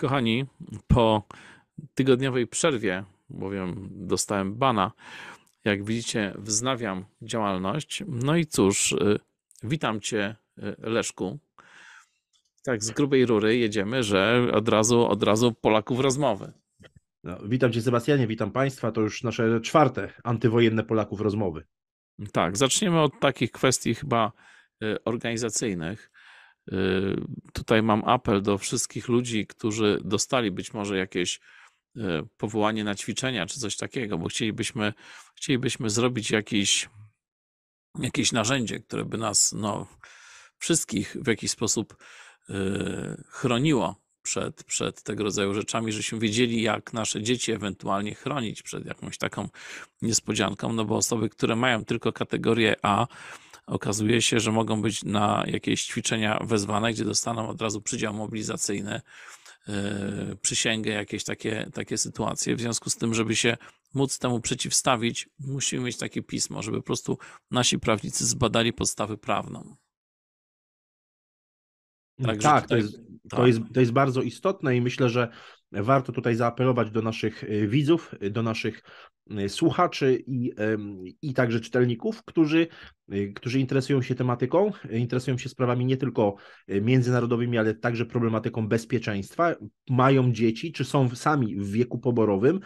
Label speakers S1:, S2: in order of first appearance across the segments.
S1: Kochani, po tygodniowej przerwie, bowiem dostałem bana, jak widzicie, wznawiam działalność. No i
S2: cóż, y,
S1: witam Cię, y, Leszku. Tak, z grubej rury jedziemy, że od razu, od razu Polaków rozmowy.
S2: No, witam Cię, Sebastianie, witam Państwa. To już nasze czwarte antywojenne Polaków rozmowy. Tak, zaczniemy od takich
S1: kwestii chyba y, organizacyjnych. Y, tutaj mam apel do wszystkich ludzi, którzy dostali być może jakieś y, powołanie na ćwiczenia czy coś takiego, bo chcielibyśmy, chcielibyśmy zrobić jakiś, jakieś narzędzie, które by nas no, wszystkich w jakiś sposób y, chroniło przed, przed tego rodzaju rzeczami, żebyśmy wiedzieli, jak nasze dzieci ewentualnie chronić przed jakąś taką niespodzianką, no bo osoby, które mają tylko kategorię A, okazuje się, że mogą być na jakieś ćwiczenia wezwane, gdzie dostaną od razu przydział mobilizacyjny, e, przysięgę, jakieś takie, takie sytuacje. W związku z tym, żeby się móc temu przeciwstawić, musimy mieć takie pismo, żeby po prostu nasi prawnicy zbadali podstawę prawną. Mm.
S2: Także tak, tutaj... to, jest, To, tak. jest, to jest bardzo istotne i myślę, że warto tutaj zaapelować do naszych e, widzów, e, do naszych e, słuchaczy i, i także czytelników, którzy, którzy interesują się tematyką, interesują się sprawami nie tylko międzynarodowymi, ale także problematyką bezpieczeństwa, mają dzieci, czy są sami w wieku poborowym,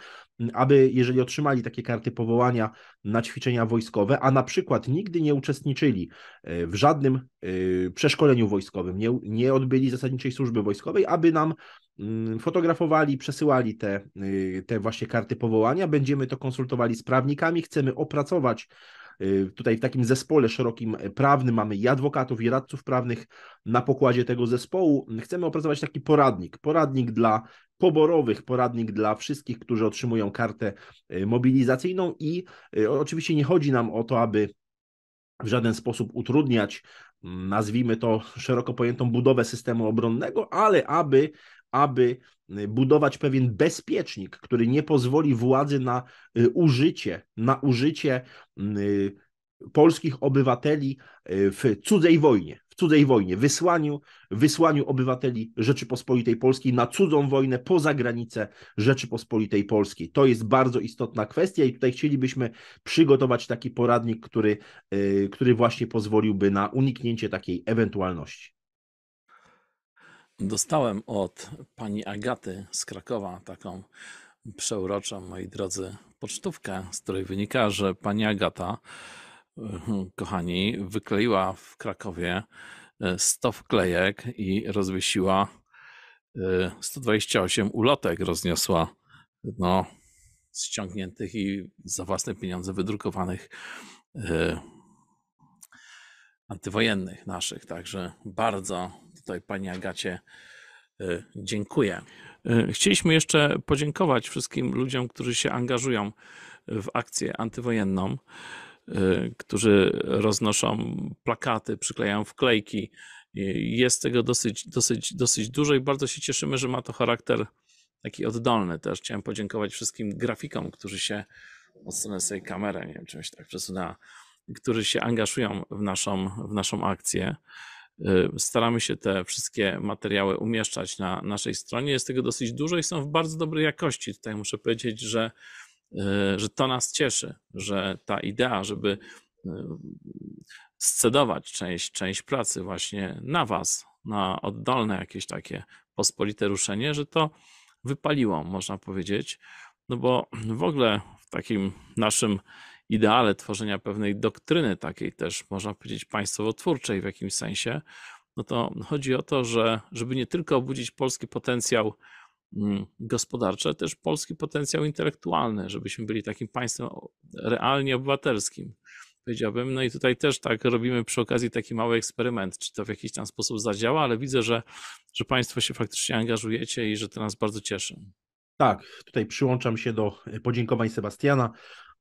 S2: aby jeżeli otrzymali takie karty powołania na ćwiczenia wojskowe, a na przykład nigdy nie uczestniczyli e, w żadnym e, przeszkoleniu wojskowym, nie, nie odbyli zasadniczej służby wojskowej, aby nam mm, fotografowali, przesyłali te, e, te właśnie karty powołania, będziemy to konsultowali z prawnikami, chcemy opracować tutaj w takim zespole szerokim prawnym mamy i adwokatów, i radców prawnych na pokładzie tego zespołu. Chcemy opracować taki poradnik, poradnik dla poborowych poradnik dla wszystkich, którzy otrzymują kartę y, mobilizacyjną i y, oczywiście nie chodzi nam o to, aby w żaden sposób utrudniać, nazwijmy to szeroko pojętą budowę systemu obronnego, ale aby, aby y, budować pewien bezpiecznik, który nie pozwoli władzy na użycie, na użycie polskich obywateli e, w cudzej wojnie, w cudzej wojnie, wysłaniu, wysłaniu obywateli Rzeczypospolitej Polskiej na cudzą wojnę poza granicę Rzeczypospolitej Polskiej. To jest bardzo istotna kwestia i tutaj chcielibyśmy przygotować taki poradnik, który, e, który właśnie pozwoliłby na uniknięcie takiej ewentualności. Dostałem
S1: od pani Agaty z Krakowa taką przeuroczą, moi drodzy, pocztówkę, z której wynika, że pani Agata Mhm, kochani, wykleiła w Krakowie 100 e, wklejek i rozwiesiła 128 e, ulotek rozniosła, no, ściągniętych i za własne pieniądze wydrukowanych e, antywojennych naszych. Także bardzo tutaj Pani Agacie dziękuję. Chcieliśmy jeszcze podziękować wszystkim ludziom, którzy się angażują w akcję antywojenną. Y, którzy roznoszą plakaty, przyklejają wklejki. Y, jest tego dosyć, dosyć, dosyć dużo i bardzo się cieszymy, że ma to charakter taki oddolny też. Chciałem podziękować wszystkim grafikom, którzy się odsunę sobie kamerę, nie wiem, czymś tak przesunęła, którzy się angażują w naszą, w naszą akcję. Y, staramy się te wszystkie materiały umieszczać na naszej stronie. Jest tego dosyć dużo i są w bardzo dobrej jakości. Tutaj muszę powiedzieć, że Y, że to nas cieszy, że ta idea, żeby y, scedować część, część pracy właśnie na Was, na oddolne jakieś takie pospolite ruszenie, że to wypaliło, można powiedzieć. No bo w ogóle w takim naszym ideale tworzenia pewnej doktryny, takiej też można powiedzieć państwowo-twórczej w jakimś sensie, no to chodzi o to, że żeby nie tylko obudzić polski potencjał Mm, gospodarcze, też polski potencjał intelektualny, żebyśmy byli takim państwem realnie obywatelskim, powiedziałbym. No i tutaj też tak robimy przy okazji taki mały eksperyment, czy to w jakiś tam sposób zadziała, ale widzę, że, że Państwo się faktycznie angażujecie i że to nas bardzo cieszy.
S2: Tak, tutaj przyłączam się do e, podziękowań Sebastiana.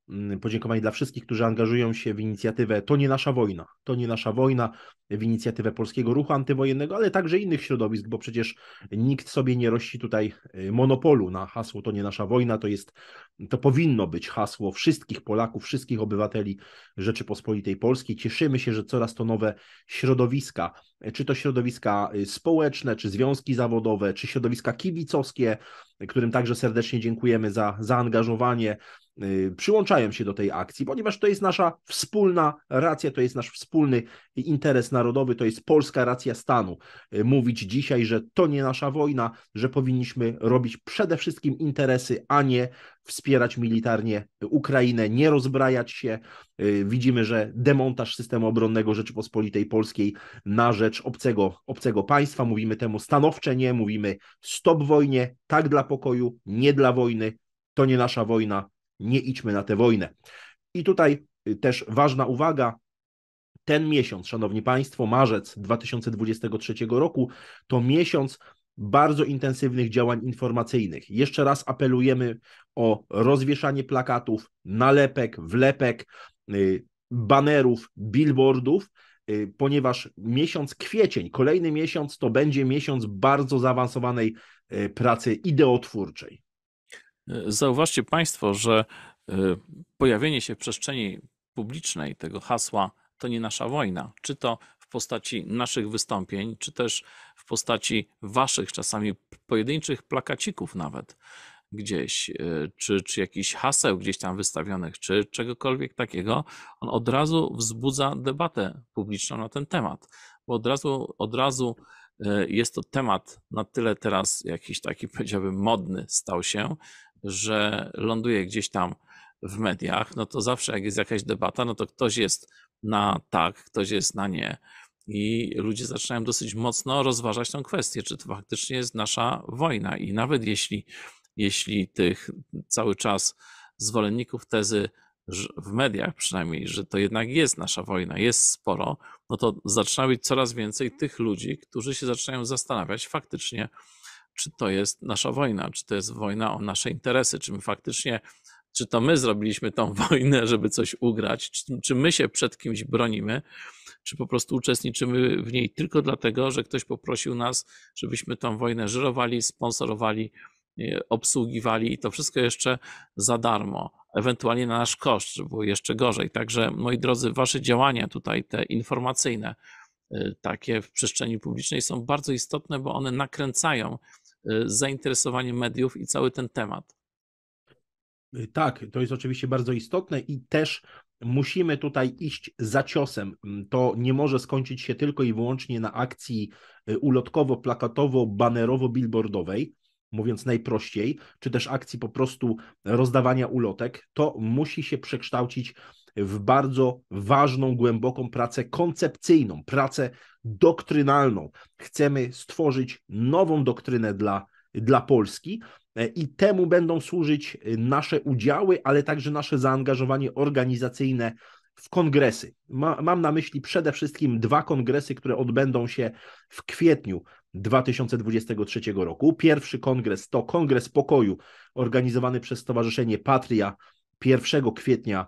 S2: Mm, podziękowanie dla wszystkich, którzy angażują się w inicjatywę To nie nasza wojna, to nie nasza wojna, w inicjatywę polskiego ruchu antywojennego, ale także innych środowisk, bo przecież nikt sobie nie rości tutaj y, monopolu na hasło To nie nasza wojna, to jest, to powinno być hasło wszystkich Polaków, wszystkich obywateli Rzeczypospolitej Polskiej. Cieszymy się, że coraz to nowe środowiska, czy to środowiska y, społeczne, czy związki zawodowe, czy środowiska kibicowskie, którym także serdecznie dziękujemy za zaangażowanie, Y, przyłączają się do tej akcji, ponieważ to jest nasza wspólna racja, to jest nasz wspólny interes narodowy, to jest polska racja stanu. Y, mówić dzisiaj, że to nie nasza wojna, że powinniśmy robić przede wszystkim interesy, a nie wspierać militarnie Ukrainę, nie rozbrajać się. Y, widzimy, że demontaż systemu obronnego Rzeczypospolitej Polskiej na rzecz obcego, obcego państwa, mówimy temu stanowcze nie, mówimy stop wojnie, tak dla pokoju, nie dla wojny, to nie nasza wojna, nie idźmy na tę wojnę. I tutaj y, też ważna uwaga. Ten miesiąc, szanowni państwo, marzec 2023 roku, to miesiąc bardzo intensywnych działań informacyjnych. Jeszcze raz apelujemy o rozwieszanie plakatów, nalepek, wlepek, y, banerów, billboardów, y, ponieważ miesiąc kwiecień, kolejny miesiąc to będzie miesiąc bardzo zaawansowanej pracy ideotwórczej.
S1: E, zauważcie Państwo, że e, pojawienie się w przestrzeni publicznej tego hasła to nie nasza wojna. Czy to w postaci naszych wystąpień, czy też w postaci waszych czasami pojedynczych plakacików nawet gdzieś, e, czy, czy jakichś haseł gdzieś tam wystawionych, czy czegokolwiek takiego, on od razu wzbudza debatę publiczną na ten temat, bo od razu, od razu jest to temat na tyle teraz jakiś taki, powiedziałbym, modny stał się, że ląduje gdzieś tam w mediach, no to zawsze jak jest jakaś debata, no to ktoś jest na tak, ktoś jest na nie. I ludzie zaczynają dosyć mocno rozważać tę kwestię, czy to faktycznie jest nasza wojna. I nawet jeśli, jeśli tych cały czas zwolenników tezy w mediach przynajmniej, że to jednak jest nasza wojna, jest sporo, no to zaczyna być coraz więcej tych ludzi, którzy się zaczynają zastanawiać faktycznie, czy to jest nasza wojna, czy to jest wojna o nasze interesy, czy my faktycznie, czy to my zrobiliśmy tą wojnę, żeby coś ugrać, czy, czy my się przed kimś bronimy, czy po prostu uczestniczymy w niej tylko dlatego, że ktoś poprosił nas, żebyśmy tą wojnę żyrowali, sponsorowali, e, obsługiwali i to wszystko jeszcze za darmo, ewentualnie na nasz koszt, żeby było jeszcze gorzej. Także, moi drodzy, wasze działania tutaj, te informacyjne, e, takie w przestrzeni publicznej są bardzo istotne, bo one nakręcają Y, zainteresowanie mediów i cały ten temat.
S2: Y, tak, to jest oczywiście bardzo istotne i też musimy tutaj iść za ciosem. Mm, to nie może skończyć się tylko i wyłącznie na akcji y, ulotkowo-plakatowo-banerowo-billboardowej, mówiąc najprościej, czy też akcji po prostu rozdawania ulotek. To musi się przekształcić w bardzo ważną, głęboką pracę koncepcyjną, pracę doktrynalną. Chcemy stworzyć nową doktrynę dla, dla Polski. E, I temu będą służyć e, nasze udziały, ale także nasze zaangażowanie organizacyjne w kongresy. Ma, mam na myśli przede wszystkim dwa kongresy, które odbędą się w kwietniu 2023 roku. Pierwszy kongres to Kongres Pokoju organizowany przez Stowarzyszenie Patria 1 kwietnia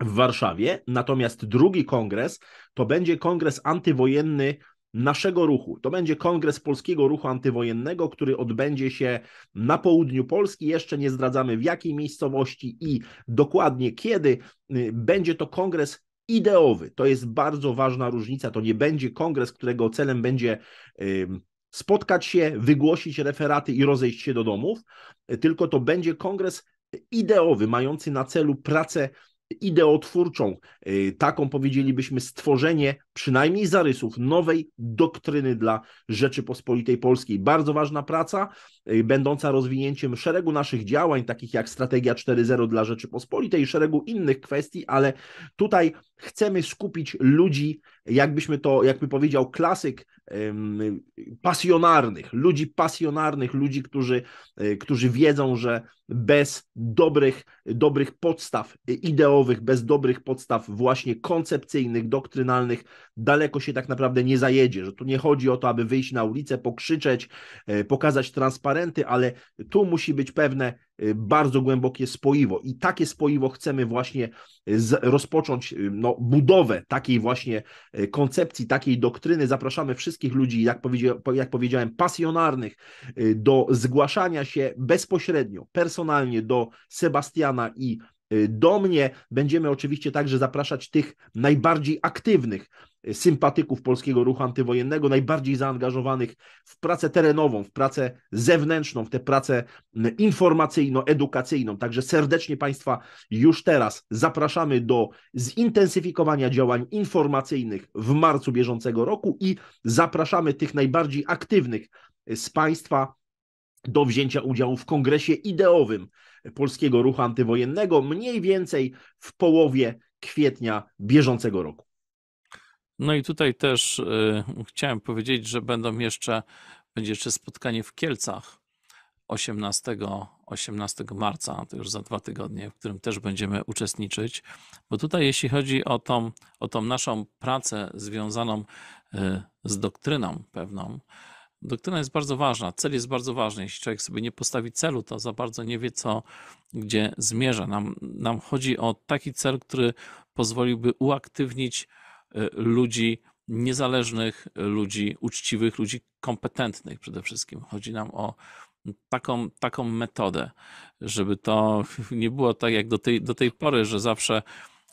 S2: w Warszawie, natomiast drugi kongres to będzie kongres antywojenny naszego ruchu. To będzie kongres polskiego ruchu antywojennego, który odbędzie się na południu Polski. Jeszcze nie zdradzamy w jakiej miejscowości i dokładnie kiedy. Y, będzie to kongres ideowy. To jest bardzo ważna różnica. To nie będzie kongres, którego celem będzie spotkać się, wygłosić referaty i rozejść się do domów, y, tylko to będzie kongres ideowy, mający na celu pracę ideotwórczą, e, taką powiedzielibyśmy stworzenie przynajmniej zarysów nowej doktryny dla Rzeczypospolitej Polskiej. Bardzo ważna praca, e, będąca rozwinięciem szeregu naszych działań, takich jak strategia 4.0 dla Rzeczypospolitej i szeregu innych kwestii, ale tutaj chcemy skupić ludzi jakbyśmy to, jakby powiedział klasyk pasjonarnych, ludzi pasjonarnych, ludzi, którzy, e, którzy wiedzą, że bez dobrych, dobrych podstaw ideowych, bez dobrych podstaw właśnie koncepcyjnych, doktrynalnych, daleko się tak naprawdę nie zajedzie, że tu nie chodzi o to, aby wyjść na ulicę, pokrzyczeć, e, pokazać transparenty, ale tu musi być pewne Y, bardzo głębokie spoiwo i takie spoiwo chcemy właśnie y, rozpocząć y, no, budowę takiej właśnie koncepcji, takiej doktryny. Zapraszamy wszystkich ludzi, jak, powiedział jak powiedziałem, pasjonarnych do zgłaszania się bezpośrednio, personalnie do Sebastiana i do mnie. Będziemy oczywiście także zapraszać tych najbardziej aktywnych, sympatyków polskiego ruchu antywojennego, najbardziej zaangażowanych w pracę terenową, w pracę zewnętrzną, w tę pracę informacyjno-edukacyjną. Także serdecznie Państwa już teraz zapraszamy do zintensyfikowania działań informacyjnych w marcu bieżącego roku i zapraszamy tych najbardziej aktywnych z Państwa do wzięcia udziału w kongresie ideowym polskiego ruchu antywojennego, mniej więcej w połowie kwietnia bieżącego roku.
S1: No i tutaj też y, chciałem powiedzieć, że będą jeszcze, będzie jeszcze spotkanie w Kielcach 18, 18 marca, to już za dwa tygodnie, w którym też będziemy uczestniczyć. Bo tutaj, jeśli chodzi o tą, o tą naszą pracę związaną y, z doktryną pewną, doktryna jest bardzo ważna, cel jest bardzo ważny. Jeśli człowiek sobie nie postawi celu, to za bardzo nie wie, co, gdzie zmierza. Nam, nam chodzi o taki cel, który pozwoliłby uaktywnić E, ludzi niezależnych, e, ludzi uczciwych, ludzi kompetentnych przede wszystkim. Chodzi nam o taką, taką metodę, żeby to nie było tak jak do tej, do tej pory, że zawsze,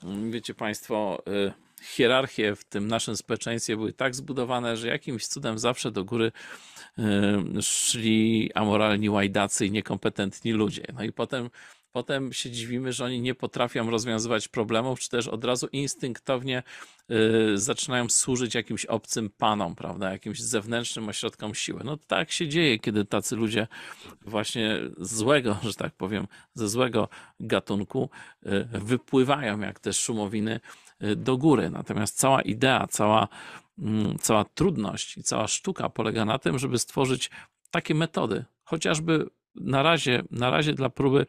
S1: mm, wiecie Państwo, e, hierarchie w tym naszym społeczeństwie były tak zbudowane, że jakimś cudem zawsze do góry szli amoralni łajdacy i niekompetentni ludzie. No i potem potem się dziwimy, że oni nie potrafią rozwiązywać problemów, czy też od razu instynktownie y, zaczynają służyć jakimś obcym panom, prawda, jakimś zewnętrznym ośrodkom siły. No tak się dzieje, kiedy tacy ludzie właśnie złego, że tak powiem, ze złego gatunku y, wypływają, jak te szumowiny y, do góry. Natomiast cała idea, cała, mm, cała trudność i cała sztuka polega na tym, żeby stworzyć takie metody, chociażby na razie, na razie dla próby y,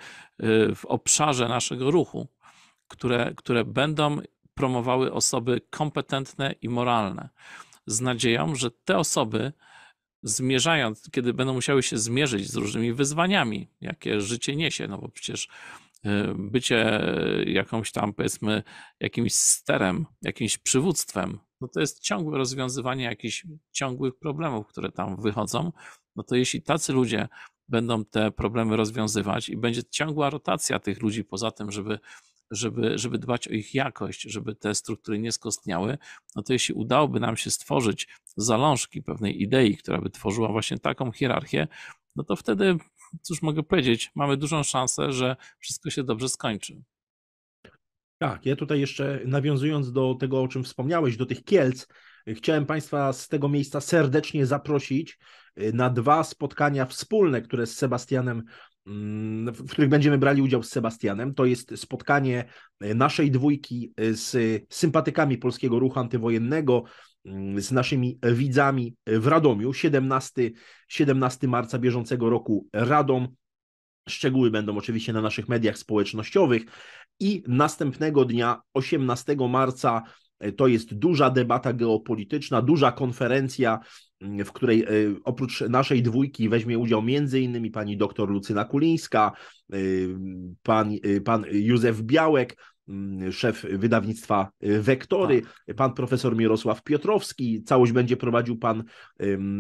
S1: w obszarze naszego ruchu, które, które będą promowały osoby kompetentne i moralne. Z nadzieją, że te osoby, zmierzając, kiedy będą musiały się zmierzyć z różnymi wyzwaniami, jakie życie niesie, no bo przecież y, bycie y, jakąś tam, powiedzmy, jakimś sterem, jakimś przywództwem, no to jest ciągłe rozwiązywanie jakichś ciągłych problemów, które tam wychodzą. No to jeśli tacy ludzie będą te problemy rozwiązywać i będzie ciągła rotacja tych ludzi poza tym, żeby żeby, żeby dbać o ich jakość, żeby te struktury nie skostniały, no to jeśli udałoby nam się stworzyć zalążki pewnej idei, która by tworzyła właśnie taką hierarchię, no to wtedy, cóż mogę powiedzieć, mamy dużą szansę, że wszystko się dobrze skończy.
S2: Tak, ja tutaj jeszcze nawiązując do tego, o czym wspomniałeś, do tych Kielc, Chciałem Państwa z tego miejsca serdecznie zaprosić y, na dwa spotkania wspólne, które z Sebastianem mm, w których będziemy brali udział z Sebastianem. To jest spotkanie y, naszej dwójki y, z sympatykami polskiego ruchu antywojennego, mm, z naszymi widzami w Radomiu. 17, 17 marca bieżącego roku Radom. Szczegóły będą oczywiście na naszych mediach społecznościowych. I następnego dnia, 18 marca, E, to jest duża debata geopolityczna, duża konferencja, mm, w której e, oprócz naszej dwójki weźmie udział m.in. pani dr Lucyna Kulińska, e, pan, pan Józef Białek, Mm, szef wydawnictwa y, Wektory, tak. pan profesor Mirosław Piotrowski, całość będzie prowadził pan,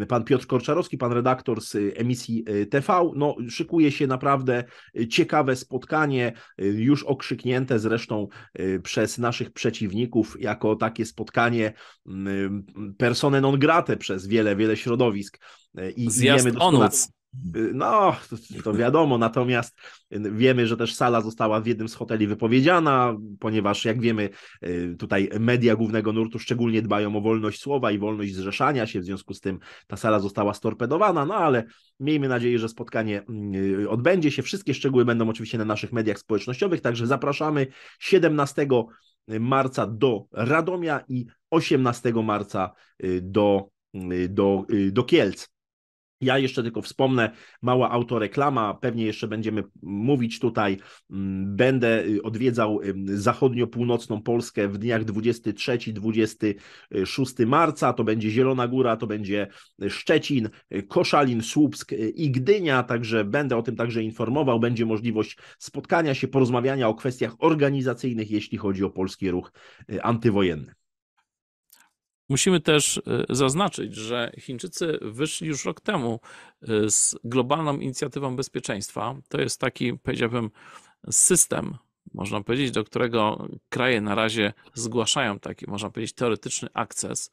S2: pan Piotr Korczarowski, pan redaktor z y, emisji y, TV. No, szykuje się naprawdę ciekawe spotkanie, już okrzyknięte zresztą przez naszych przeciwników jako takie spotkanie persone non grate przez wiele, wiele środowisk. I Zjazd wiemy doskonale... Y, no, to, wiadomo, natomiast wiemy, że też sala została w jednym z hoteli wypowiedziana, ponieważ jak wiemy, y, tutaj media głównego nurtu szczególnie dbają o wolność słowa i wolność zrzeszania się, w związku z tym ta sala została storpedowana, no ale miejmy nadzieję, że spotkanie y, odbędzie się. Wszystkie szczegóły będą oczywiście na naszych mediach społecznościowych, także zapraszamy 17 marca do Radomia i 18 marca do, do, do Kielc. Ja jeszcze tylko wspomnę, mała autoreklama, pewnie jeszcze będziemy mówić tutaj. Mm, będę y, odwiedzał zachodnio-północną Polskę w dniach 23-26 marca. To będzie Zielona Góra, to będzie y, Szczecin, y, Koszalin, Słupsk i Gdynia. Także będę o tym także informował. Będzie możliwość spotkania się, porozmawiania o kwestiach organizacyjnych, jeśli chodzi o polski ruch antywojenny.
S1: Musimy też e, zaznaczyć, że Chińczycy wyszli już rok temu e, z globalną inicjatywą bezpieczeństwa. To jest taki, powiedziałbym, system, można powiedzieć, do którego kraje na razie zgłaszają taki, można powiedzieć, teoretyczny akces.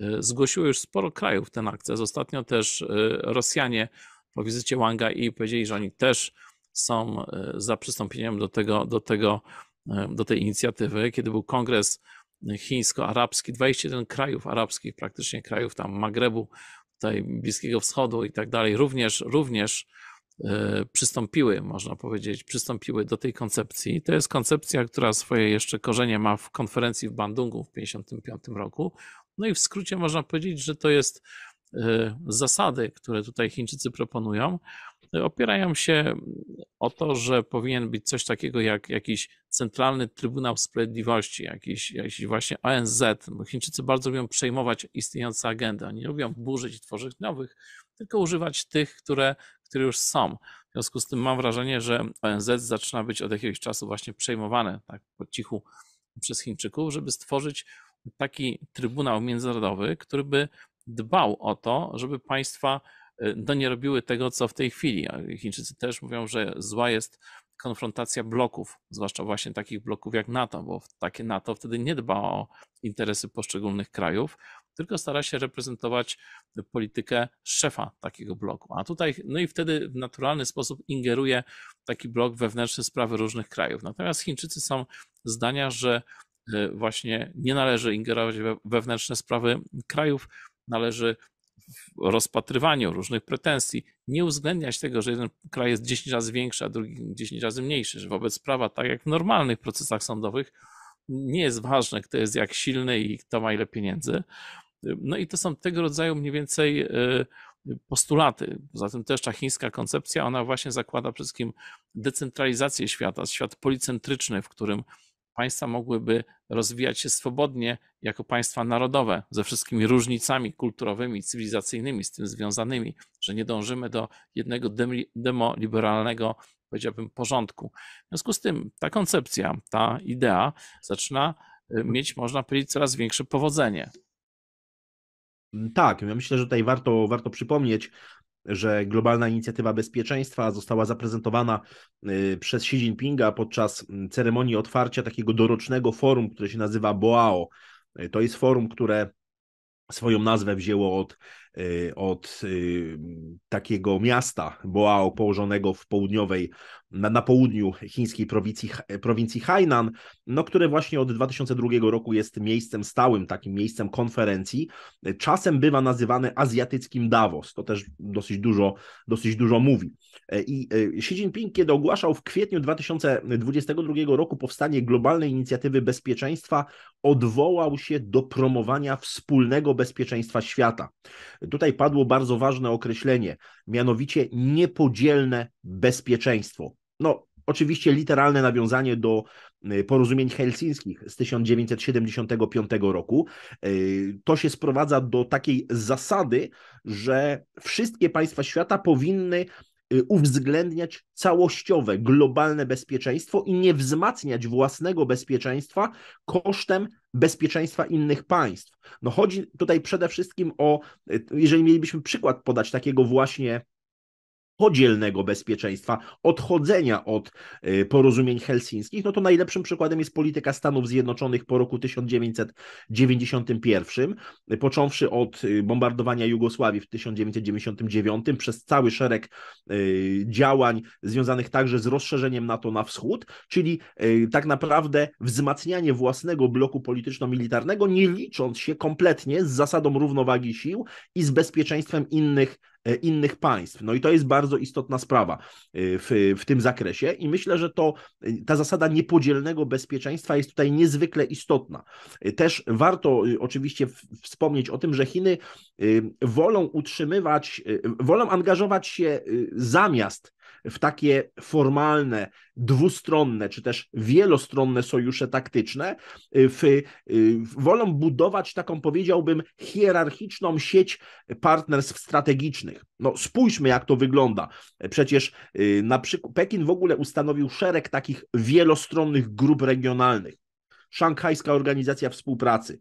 S1: E, zgłosiło już sporo krajów ten akces. Ostatnio też Rosjanie po wizycie Wanga i powiedzieli, że oni też są za przystąpieniem do tego, do tego, do tej inicjatywy. Kiedy był kongres chińsko-arabski, 21 krajów arabskich, praktycznie krajów tam Magrebu, tutaj Bliskiego Wschodu i tak dalej, również, również e, przystąpiły, można powiedzieć, przystąpiły do tej koncepcji. To jest koncepcja, która swoje jeszcze korzenie ma w konferencji w Bandungu w 1955 roku. No i w skrócie można powiedzieć, że to jest e, zasady, które tutaj Chińczycy proponują, opierają się o to, że powinien być coś takiego jak jakiś Centralny Trybunał Sprawiedliwości, jakiś, jakiś właśnie ONZ, bo Chińczycy bardzo lubią przejmować istniejące agendy. Oni nie lubią burzyć i tworzyć nowych, tylko używać tych, które, które już są. W związku z tym mam wrażenie, że ONZ zaczyna być od jakiegoś czasu właśnie przejmowane tak po cichu przez Chińczyków, żeby stworzyć taki Trybunał Międzynarodowy, który by dbał o to, żeby państwa Y, no nie robiły tego, co w tej chwili. Chińczycy też mówią, że zła jest konfrontacja bloków, zwłaszcza właśnie takich bloków jak NATO, bo takie NATO wtedy nie dba o interesy poszczególnych krajów, tylko stara się reprezentować politykę szefa takiego bloku. A tutaj, no i wtedy w naturalny sposób ingeruje taki blok wewnętrzny sprawy różnych krajów. Natomiast Chińczycy są zdania, że y, właśnie nie należy ingerować we wewnętrzne sprawy krajów, należy w rozpatrywaniu różnych pretensji nie uwzględniać tego, że jeden kraj jest 10 razy większy, a drugi 10 razy mniejszy, że wobec prawa, tak jak w normalnych procesach sądowych, nie jest ważne, kto jest jak silny i kto ma ile pieniędzy. No i to są tego rodzaju mniej więcej e, postulaty. Poza tym też ta chińska koncepcja, ona właśnie zakłada przede wszystkim decentralizację świata, świat policentryczny, w którym państwa mogłyby rozwijać się swobodnie jako państwa narodowe, ze wszystkimi różnicami kulturowymi, cywilizacyjnymi z tym związanymi, że nie dążymy do jednego demoliberalnego, powiedziałbym, porządku. W związku z tym ta koncepcja, ta idea zaczyna y, mieć, można powiedzieć, coraz większe powodzenie.
S2: Mm, tak, ja myślę, że tutaj warto, warto przypomnieć że globalna inicjatywa bezpieczeństwa została zaprezentowana y, przez Xi Jinpinga podczas ceremonii otwarcia takiego dorocznego forum, które się nazywa BOAO. Y, to jest forum, które swoją nazwę wzięło od, y, od takiego miasta Boao położonego w południowej na, na południu chińskiej prowincji, e, prowincji Hainan, no, które właśnie od 2002 roku jest miejscem stałym, takim miejscem konferencji. Czasem bywa nazywane azjatyckim Davos, to też dosyć dużo, dosyć dużo mówi. E, I e, Xi Jinping, kiedy ogłaszał w kwietniu 2022 roku powstanie globalnej inicjatywy bezpieczeństwa, odwołał się do promowania wspólnego bezpieczeństwa świata. Tutaj padło bardzo ważne określenie, mianowicie niepodzielne bezpieczeństwo. No, oczywiście literalne nawiązanie do y, porozumień helsińskich z 1975 roku. Y, to się sprowadza do takiej zasady, że wszystkie państwa świata powinny y, uwzględniać całościowe, globalne bezpieczeństwo i nie wzmacniać własnego bezpieczeństwa kosztem bezpieczeństwa innych państw. No chodzi tutaj przede wszystkim o, jeżeli mielibyśmy przykład podać takiego właśnie podzielnego bezpieczeństwa, odchodzenia od y, porozumień helsińskich, no to najlepszym przykładem jest polityka Stanów Zjednoczonych po roku 1991, y, począwszy od y, bombardowania Jugosławii w 1999 przez cały szereg działań związanych także z rozszerzeniem NATO na wschód, czyli tak naprawdę wzmacnianie własnego bloku polityczno-militarnego, nie licząc się kompletnie z zasadą równowagi sił i z bezpieczeństwem innych E, innych państw. No i to jest bardzo istotna sprawa e, w, w tym zakresie i myślę, że to e, ta zasada niepodzielnego bezpieczeństwa jest tutaj niezwykle istotna. Też warto oczywiście wspomnieć o tym, że Chiny wolą utrzymywać, wolą angażować się zamiast w takie formalne, dwustronne czy też wielostronne sojusze taktyczne, y, w, y, wolą budować taką, powiedziałbym, hierarchiczną sieć partnerstw strategicznych. No, spójrzmy, jak to wygląda. Przecież y, na przykład Pekin w ogóle ustanowił szereg takich wielostronnych grup regionalnych. Szanghajska Organizacja Współpracy,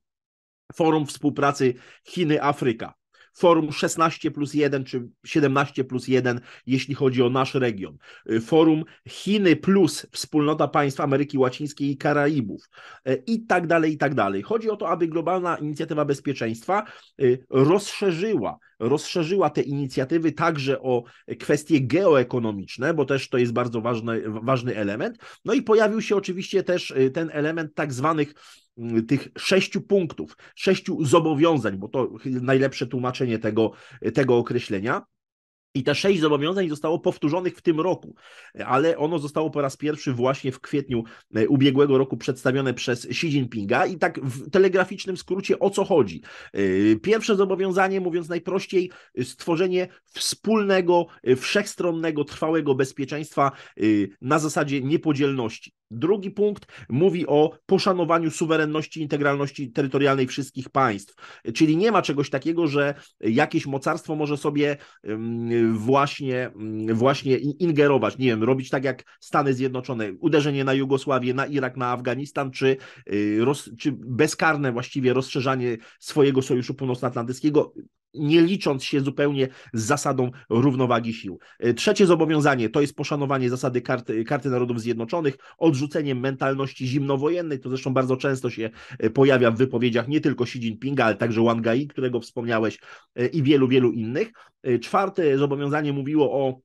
S2: Forum Współpracy Chiny-Afryka, Forum 16 plus 1 czy 17 plus 1, jeśli chodzi o nasz region. Y, Forum Chiny plus Wspólnota Państw Ameryki Łacińskiej i Karaibów y, i tak dalej, i tak dalej. Chodzi o to, aby globalna inicjatywa bezpieczeństwa y, rozszerzyła rozszerzyła te inicjatywy także o kwestie geoekonomiczne, bo też to jest bardzo ważny, ważny element. No i pojawił się oczywiście też ten element tak zwanych tych sześciu punktów, sześciu zobowiązań, bo to najlepsze tłumaczenie tego, tego określenia, i te sześć zobowiązań zostało powtórzonych w tym roku, ale ono zostało po raz pierwszy właśnie w kwietniu e, ubiegłego roku przedstawione przez Xi Jinpinga. I tak w telegraficznym skrócie o co chodzi? E, pierwsze zobowiązanie, mówiąc najprościej, stworzenie wspólnego, e, wszechstronnego, trwałego bezpieczeństwa na zasadzie niepodzielności. Drugi punkt mówi o poszanowaniu suwerenności i integralności terytorialnej wszystkich państw. Czyli nie ma czegoś takiego, że jakieś mocarstwo może sobie właśnie, mm, właśnie ingerować, nie wiem, robić tak jak Stany Zjednoczone, uderzenie na Jugosławię, na Irak, na Afganistan, czy, y, roz, czy bezkarne właściwie rozszerzanie swojego sojuszu północnoatlantyckiego, nie licząc się zupełnie z zasadą równowagi sił. E, trzecie zobowiązanie to jest poszanowanie zasady karty, karty Narodów Zjednoczonych, Odrzucenie mentalności zimnowojennej, to zresztą bardzo często się e, pojawia w wypowiedziach nie tylko Xi Jinpinga, ale także Wang Gai, którego wspomniałeś e, i wielu, wielu innych. Czwarte zobowiązanie mówiło o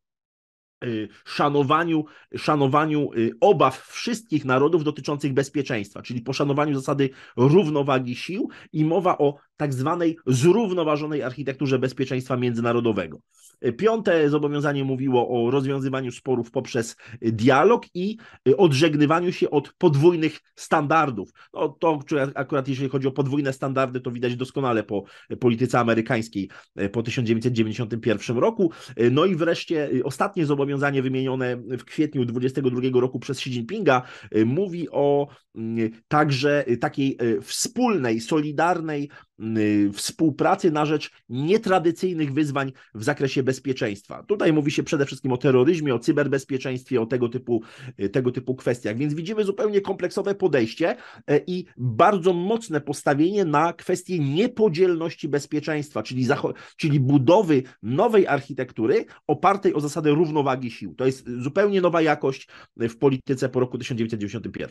S2: Y, szanowaniu, szanowaniu y, obaw wszystkich narodów dotyczących bezpieczeństwa, czyli poszanowaniu zasady równowagi sił i mowa o tak zwanej zrównoważonej architekturze bezpieczeństwa międzynarodowego. Y, piąte zobowiązanie mówiło o rozwiązywaniu sporów poprzez dialog i odżegnywaniu się od podwójnych standardów. No to akurat jeżeli chodzi o podwójne standardy, to widać doskonale po polityce amerykańskiej po 1991 roku. No i wreszcie ostatnie zobowiązanie zobowiązanie wymienione w kwietniu 2022 roku przez Xi Jinpinga y, mówi o y, także takiej y, wspólnej, solidarnej Y, współpracy na rzecz nietradycyjnych wyzwań w zakresie bezpieczeństwa. Tutaj mówi się przede wszystkim o terroryzmie, o cyberbezpieczeństwie, o tego typu, y, tego typu kwestiach, więc widzimy zupełnie kompleksowe podejście y, i bardzo mocne postawienie na kwestię niepodzielności bezpieczeństwa, czyli, czyli budowy nowej architektury opartej o zasadę równowagi sił. To jest zupełnie nowa jakość w polityce po roku 1991.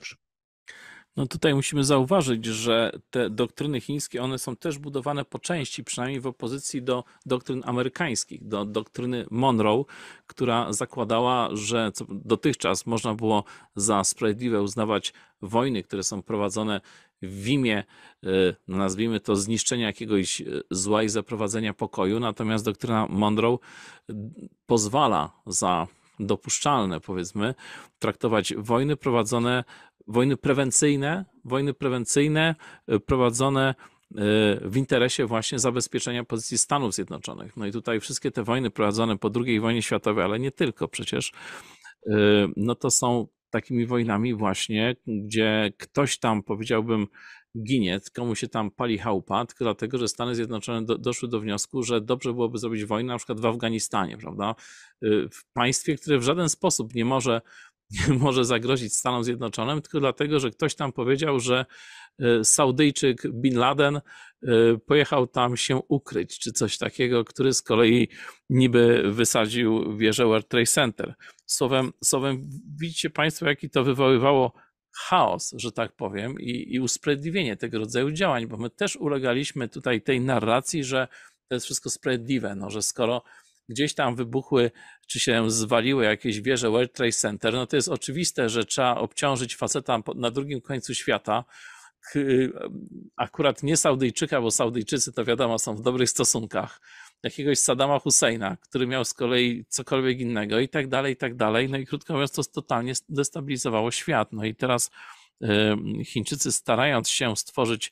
S1: No tutaj musimy zauważyć, że te doktryny chińskie, one są też budowane po części, przynajmniej w opozycji do doktryn amerykańskich, do doktryny Monroe, która zakładała, że dotychczas można było za sprawiedliwe uznawać wojny, które są prowadzone w imię, e, no, nazwijmy to, zniszczenia jakiegoś e, zła i zaprowadzenia pokoju, natomiast doktryna Monroe pozwala za dopuszczalne, powiedzmy, traktować wojny prowadzone wojny prewencyjne, wojny prewencyjne e, prowadzone e, w interesie właśnie zabezpieczenia pozycji Stanów Zjednoczonych. No i tutaj wszystkie te wojny prowadzone po II wojnie światowej, ale nie tylko przecież, e, no to są takimi wojnami właśnie, gdzie ktoś tam powiedziałbym ginie, komu się tam pali chałupa, tylko dlatego, że Stany Zjednoczone do, doszły do wniosku, że dobrze byłoby zrobić wojnę na przykład w Afganistanie, prawda? W państwie, które w żaden sposób nie może może zagrozić Stanom Zjednoczonym, tylko dlatego, że ktoś tam powiedział, że e, Saudyjczyk Bin Laden e, pojechał tam się ukryć, czy coś takiego, który z kolei niby wysadził wieżę World Trade Center. Słowem, słowem widzicie Państwo, jaki to wywoływało chaos, że tak powiem, i, i usprawiedliwienie tego rodzaju działań, bo my też ulegaliśmy tutaj tej narracji, że to jest wszystko sprawiedliwe, no, że skoro gdzieś tam wybuchły czy się zwaliły jakieś wieże World Trade Center, no to jest oczywiste, że trzeba obciążyć faceta na drugim końcu świata, y, akurat nie Saudyjczyka, bo Saudyjczycy to wiadomo są w dobrych stosunkach, jakiegoś Saddama Husseina, który miał z kolei cokolwiek innego i tak dalej, i tak dalej. No i krótko mówiąc, to totalnie destabilizowało świat. No i teraz y, Chińczycy starając się stworzyć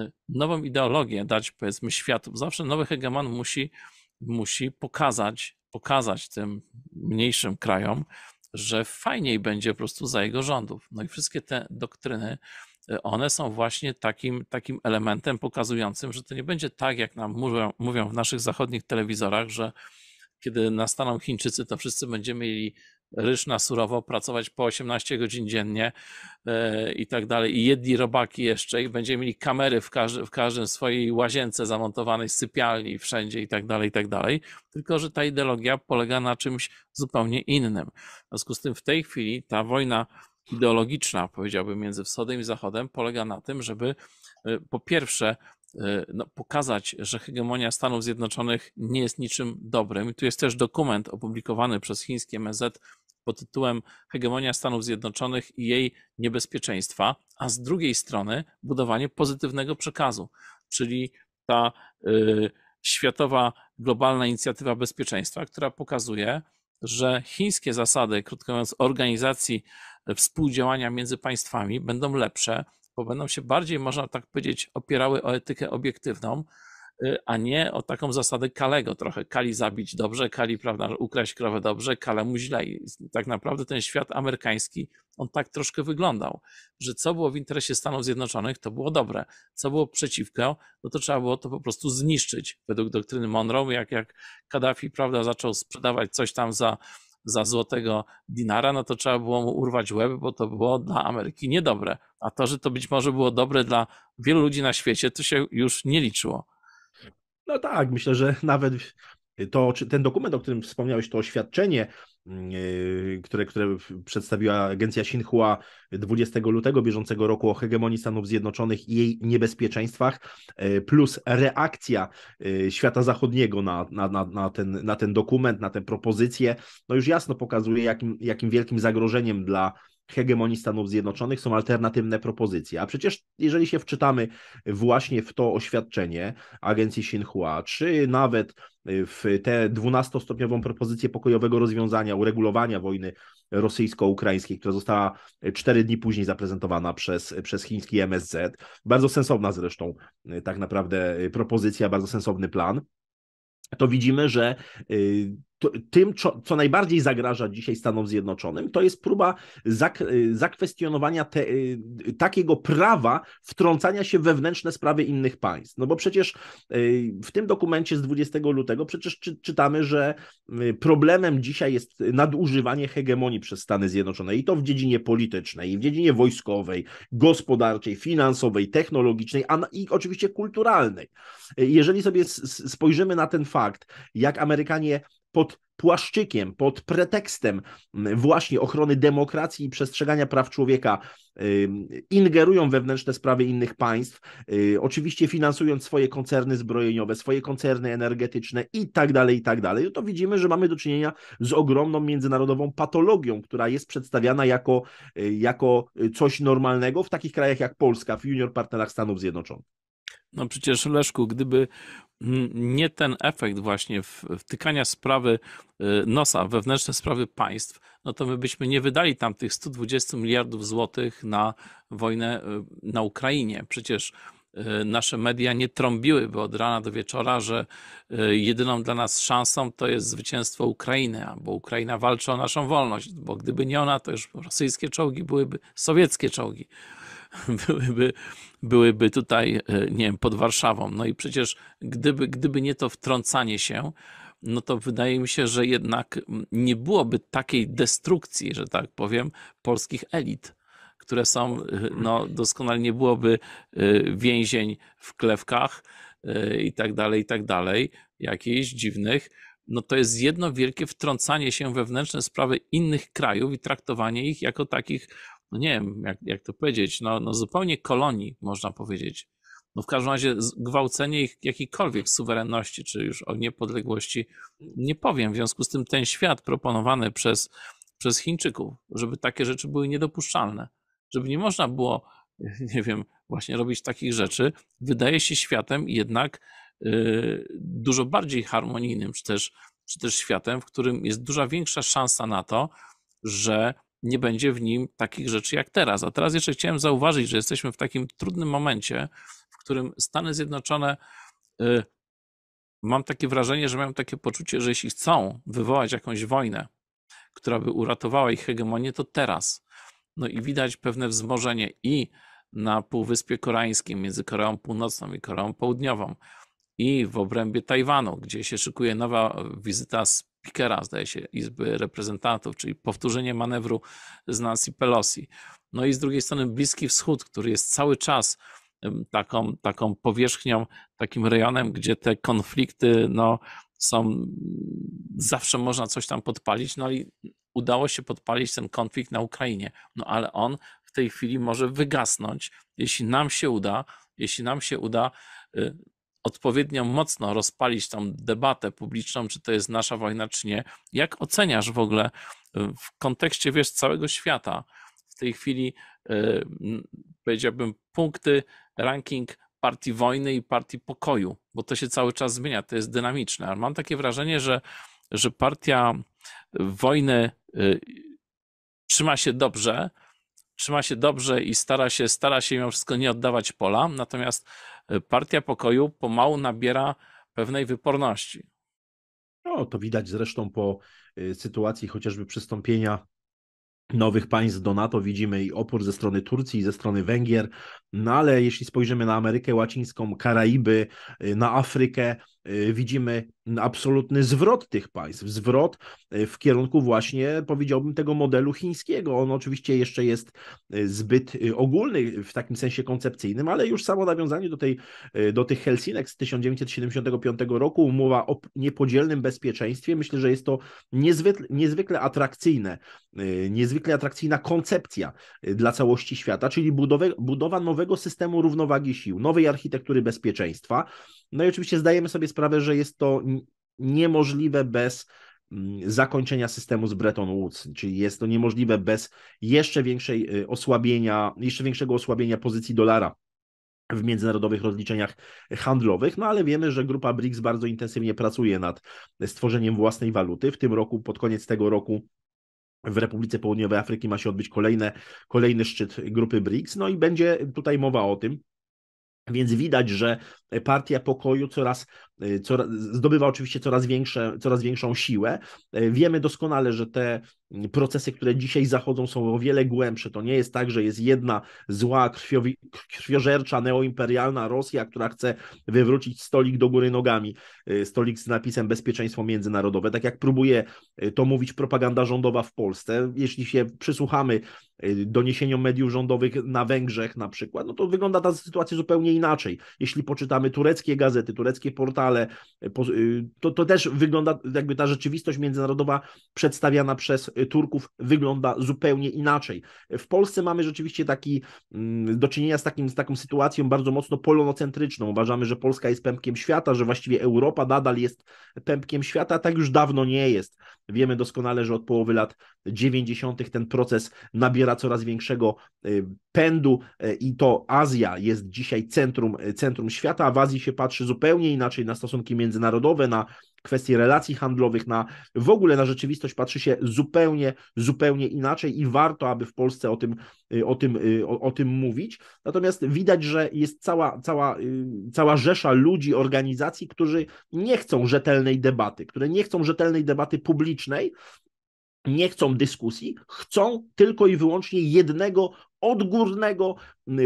S1: y, nową ideologię, dać powiedzmy światu, zawsze nowy hegemon musi, musi pokazać pokazać tym mniejszym krajom, że fajniej będzie po prostu za jego rządów. No i wszystkie te doktryny, y, one są właśnie takim, takim elementem pokazującym, że to nie będzie tak, jak nam mówią, mówią w naszych zachodnich telewizorach, że kiedy nastaną Chińczycy, to wszyscy będziemy mieli ryż na surowo, pracować po 18 godzin dziennie e, i tak dalej. I jedni robaki jeszcze i będziemy mieli kamery w, każdy, w każdym swojej łazience zamontowanej, sypialni wszędzie i tak dalej, i tak dalej. Tylko, że ta ideologia polega na czymś zupełnie innym. W związku z tym w tej chwili ta wojna ideologiczna, powiedziałbym, między wschodem i zachodem polega na tym, żeby e, po pierwsze Y, no, pokazać, że hegemonia Stanów Zjednoczonych nie jest niczym dobrym. I tu jest też dokument opublikowany przez chińskie MZ pod tytułem Hegemonia Stanów Zjednoczonych i jej niebezpieczeństwa, a z drugiej strony budowanie pozytywnego przekazu, czyli ta y, światowa globalna inicjatywa bezpieczeństwa, która pokazuje, że chińskie zasady, krótko mówiąc, organizacji współdziałania między państwami będą lepsze bo będą się bardziej, można tak powiedzieć, opierały o etykę obiektywną, y, a nie o taką zasadę Kalego trochę. Kali zabić dobrze, Kali prawda, ukraść krowę dobrze, mu źle. I tak naprawdę ten świat amerykański, on tak troszkę wyglądał, że co było w interesie Stanów Zjednoczonych, to było dobre. Co było przeciwko, no to trzeba było to po prostu zniszczyć według doktryny Monroe, jak, jak Kaddafi prawda, zaczął sprzedawać coś tam za za złotego dinara, no to trzeba było mu urwać łeb, bo to było dla Ameryki niedobre. A to, że to być może było dobre dla wielu ludzi na świecie, to się już nie liczyło.
S2: No tak, myślę, że nawet to, czy ten dokument, o którym wspomniałeś, to oświadczenie Y, które, które przedstawiła agencja Xinhua 20 lutego bieżącego roku o hegemonii Stanów Zjednoczonych i jej niebezpieczeństwach, y, plus reakcja y, świata zachodniego na, na, na, na, ten, na ten dokument, na tę propozycję, no już jasno pokazuje, jakim, jakim wielkim zagrożeniem dla hegemonii Stanów Zjednoczonych są alternatywne propozycje. A przecież jeżeli się wczytamy właśnie w to oświadczenie agencji Xinhua, czy nawet w tę dwunastostopniową propozycję pokojowego rozwiązania, uregulowania wojny rosyjsko-ukraińskiej, która została cztery dni później zaprezentowana przez, przez chiński MSZ, bardzo sensowna zresztą y, tak naprawdę y, propozycja, bardzo sensowny plan, to widzimy, że y, tym, co, najbardziej zagraża dzisiaj Stanom Zjednoczonym, to jest próba zak zakwestionowania te, y, takiego prawa wtrącania się wewnętrzne sprawy innych państw. No bo przecież y, w tym dokumencie z 20 lutego przecież czy, czytamy, że y, problemem dzisiaj jest nadużywanie hegemonii przez Stany Zjednoczone i to w dziedzinie politycznej, i w dziedzinie wojskowej, gospodarczej, finansowej, technologicznej a, i oczywiście kulturalnej. Jeżeli sobie spojrzymy na ten fakt, jak Amerykanie pod płaszczykiem, pod pretekstem mm, właśnie ochrony demokracji i przestrzegania praw człowieka ingerują wewnętrzne sprawy innych państw, y, oczywiście finansując swoje koncerny zbrojeniowe, swoje koncerny energetyczne i tak dalej, i tak dalej, no to widzimy, że mamy do czynienia z ogromną międzynarodową patologią, która jest przedstawiana jako, y, jako y, coś normalnego w takich krajach jak Polska, w junior partnerach Stanów Zjednoczonych.
S1: No przecież Leszku, gdyby nie ten efekt właśnie wtykania sprawy y, nosa, wewnętrzne sprawy państw, no to my byśmy nie wydali tam tych 120 miliardów złotych na wojnę y, na Ukrainie. Przecież y, nasze media nie trąbiłyby od rana do wieczora, że jedyną dla nas szansą to jest zwycięstwo Ukrainy, bo Ukraina walczy o naszą wolność, bo gdyby nie ona, to już rosyjskie czołgi byłyby sowieckie czołgi. byłyby, byłyby tutaj, e, nie wiem, pod Warszawą. No i przecież gdyby, gdyby nie to wtrącanie się, no to wydaje mi się, że jednak mm, nie byłoby takiej destrukcji, że tak powiem, polskich elit, które są, e, no doskonale nie byłoby e, więzień w klewkach i tak dalej, i tak dalej, jakichś dziwnych. No to jest jedno wielkie wtrącanie się wewnętrzne sprawy innych krajów i traktowanie ich jako takich no nie wiem, jak, jak to powiedzieć, no, no zupełnie kolonii, można powiedzieć. No w każdym razie gwałcenie ich jakiejkolwiek suwerenności, czy już o niepodległości nie powiem. W związku z tym ten świat proponowany przez, przez Chińczyków, żeby takie rzeczy były niedopuszczalne, żeby nie można było, nie wiem, właśnie robić takich rzeczy, wydaje się światem jednak yy, dużo bardziej harmonijnym, czy też, czy też światem, w którym jest duża większa szansa na to, że nie będzie w nim takich rzeczy jak teraz. A teraz jeszcze chciałem zauważyć, że jesteśmy w takim trudnym momencie, w którym Stany Zjednoczone y, mam takie wrażenie, że mają takie poczucie, że jeśli chcą wywołać jakąś wojnę, która by uratowała ich hegemonię, to teraz. No i widać pewne wzmożenie i na Półwyspie Koreańskim między Koreą Północną i Koreą Południową i w obrębie Tajwanu, gdzie się szykuje nowa wizyta z Speakera, zdaje się, Izby Reprezentantów, czyli powtórzenie manewru z Nancy Pelosi. No i z drugiej strony Bliski Wschód, który jest cały czas taką, taką powierzchnią, takim rejonem, gdzie te konflikty no, są, zawsze można coś tam podpalić, no i udało się podpalić ten konflikt na Ukrainie, no ale on w tej chwili może wygasnąć, jeśli nam się uda, jeśli nam się uda y, odpowiednio mocno rozpalić tą debatę publiczną, czy to jest nasza wojna, czy nie. Jak oceniasz w ogóle y, w kontekście, wiesz, całego świata w tej chwili, y, powiedziałbym, punkty, ranking partii wojny i partii pokoju, bo to się cały czas zmienia, to jest dynamiczne. Ale mam takie wrażenie, że, że partia wojny y, trzyma się dobrze, trzyma się dobrze i stara się, stara się mimo wszystko nie oddawać pola, natomiast e, Partia Pokoju pomału nabiera pewnej wyporności.
S2: No, to widać zresztą po e, sytuacji chociażby przystąpienia nowych państw do NATO widzimy i opór ze strony Turcji, ze strony Węgier, no ale jeśli spojrzymy na Amerykę Łacińską, Karaiby, e, na Afrykę, Y, widzimy absolutny zwrot tych państw, zwrot y, w kierunku właśnie, powiedziałbym, tego modelu chińskiego. On oczywiście jeszcze jest y, zbyt ogólny w takim sensie koncepcyjnym, ale już samo nawiązanie do, tej, do tych Helsinek z 1975 roku, umowa o niepodzielnym bezpieczeństwie, myślę, że jest to niezwykle, niezwykle atrakcyjne, niezwykle atrakcyjna koncepcja dla całości świata, czyli budowę, budowa nowego systemu równowagi sił, nowej architektury bezpieczeństwa. No i oczywiście zdajemy sobie sprawę, że jest to niemożliwe bez mm, zakończenia systemu z Bretton Woods, czyli jest to niemożliwe bez jeszcze większej y, osłabienia, jeszcze większego osłabienia pozycji dolara w międzynarodowych rozliczeniach handlowych, no ale wiemy, że grupa BRICS bardzo intensywnie pracuje nad stworzeniem własnej waluty. W tym roku, pod koniec tego roku w Republice Południowej Afryki ma się odbyć kolejne, kolejny szczyt grupy BRICS, no i będzie tutaj mowa o tym, więc widać, że partia pokoju coraz Y, zdobywa oczywiście coraz, większe, coraz większą siłę. Y, wiemy doskonale, że te mm, procesy, które dzisiaj zachodzą, są o wiele głębsze. To nie jest tak, że jest jedna zła, krwiowi, krwiożercza, neoimperialna Rosja, która chce wywrócić stolik do góry nogami, y, stolik z napisem bezpieczeństwo międzynarodowe. Tak jak próbuje to mówić propaganda rządowa w Polsce, jeśli się przysłuchamy doniesieniom mediów rządowych na Węgrzech na przykład, no to wygląda ta sytuacja zupełnie inaczej. Jeśli poczytamy tureckie gazety, tureckie portale, ale y, y, to, to też wygląda, jakby ta rzeczywistość międzynarodowa przedstawiana przez y, Turków wygląda zupełnie inaczej. W Polsce mamy rzeczywiście taki, mm, do czynienia z, takim, z taką sytuacją bardzo mocno polonocentryczną. Uważamy, że Polska jest pępkiem świata, że właściwie Europa nadal jest pępkiem świata, tak już dawno nie jest. Wiemy doskonale, że od połowy lat 90. ten proces nabiera coraz większego pędu i to Azja jest dzisiaj centrum, centrum świata, a w Azji się patrzy zupełnie inaczej na na stosunki międzynarodowe, na kwestie relacji handlowych, na w ogóle na rzeczywistość patrzy się zupełnie, zupełnie inaczej i warto, aby w Polsce o tym, y, o tym, y, o, o tym mówić. Natomiast widać, że jest cała, cała, y, cała rzesza ludzi, organizacji, którzy nie chcą rzetelnej debaty, które nie chcą rzetelnej debaty publicznej, nie chcą dyskusji, chcą tylko i wyłącznie jednego odgórnego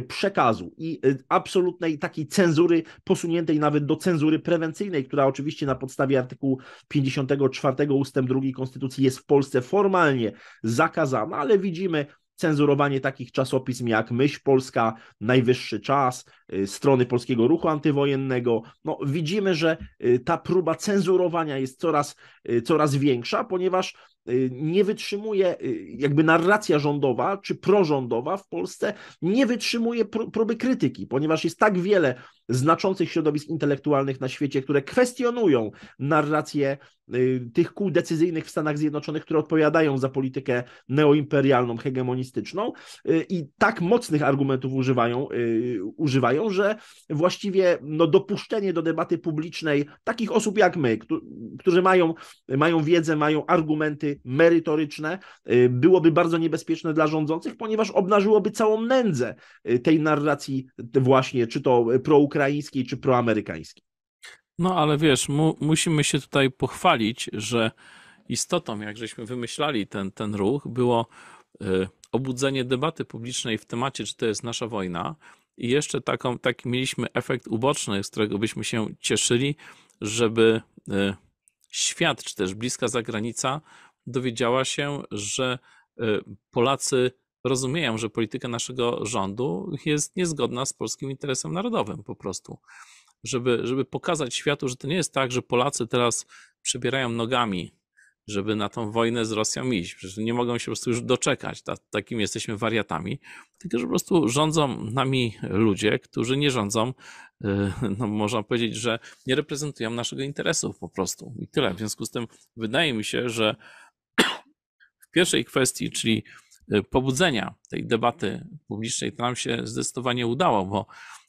S2: przekazu i y, absolutnej takiej cenzury, posuniętej nawet do cenzury prewencyjnej, która oczywiście na podstawie artykułu 54 ustęp 2 Konstytucji jest w Polsce formalnie zakazana, ale widzimy cenzurowanie takich czasopism jak Myśl Polska, Najwyższy Czas, Y, strony polskiego ruchu antywojennego. No, widzimy, że y, ta próba cenzurowania jest coraz, y, coraz większa, ponieważ nie wytrzymuje, jakby narracja rządowa czy prorządowa w Polsce nie wytrzymuje próby krytyki, ponieważ jest tak wiele znaczących środowisk intelektualnych na świecie, które kwestionują narrację tych kół decyzyjnych w Stanach Zjednoczonych, które odpowiadają za politykę neoimperialną, hegemonistyczną i tak mocnych argumentów używają, używają uważają, że właściwie no, dopuszczenie do debaty publicznej takich osób jak my, którzy mają, mają wiedzę, mają argumenty merytoryczne, y, byłoby bardzo niebezpieczne dla rządzących, ponieważ obnażyłoby całą nędzę y, tej narracji właśnie, czy to proukraińskiej, czy proamerykańskiej.
S1: No ale wiesz, mu, musimy się tutaj pochwalić, że istotą, jak żeśmy wymyślali ten, ten ruch, było y, obudzenie debaty publicznej w temacie, czy to jest nasza wojna, i jeszcze taką, taki mieliśmy efekt uboczny, z którego byśmy się cieszyli, żeby e, świat, czy też bliska zagranica dowiedziała się, że e, Polacy rozumieją, że polityka naszego rządu jest niezgodna z polskim interesem narodowym po prostu. Żeby, żeby pokazać światu, że to nie jest tak, że Polacy teraz przebierają nogami żeby na tą wojnę z Rosją iść. Przecież nie mogą się po prostu już doczekać. Ta, takimi jesteśmy wariatami. Tylko, że po prostu rządzą nami ludzie, którzy nie rządzą, y, no można powiedzieć, że nie reprezentują naszego interesu po prostu. I tyle. W związku z tym wydaje mi się, że w pierwszej kwestii, czyli y, pobudzenia tej debaty publicznej, to nam się zdecydowanie udało, bo